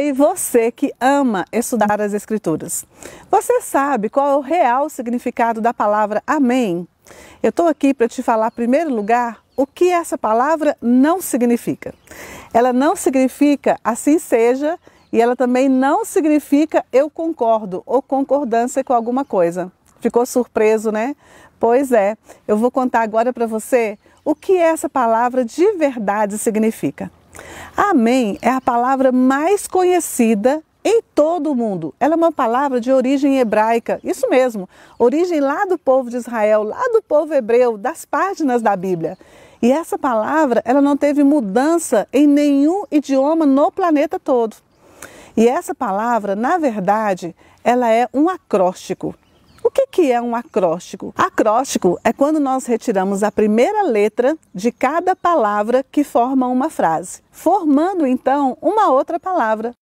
E é você que ama estudar as Escrituras, você sabe qual é o real significado da palavra amém? Eu estou aqui para te falar, em primeiro lugar, o que essa palavra não significa. Ela não significa assim seja e ela também não significa eu concordo ou concordância com alguma coisa. Ficou surpreso, né? Pois é, eu vou contar agora para você o que essa palavra de verdade significa. Amém é a palavra mais conhecida em todo o mundo. Ela é uma palavra de origem hebraica, isso mesmo, origem lá do povo de Israel, lá do povo hebreu, das páginas da Bíblia. E essa palavra, ela não teve mudança em nenhum idioma no planeta todo. E essa palavra, na verdade, ela é um acróstico que, que é um acróstico? Acróstico é quando nós retiramos a primeira letra de cada palavra que forma uma frase, formando então uma outra palavra.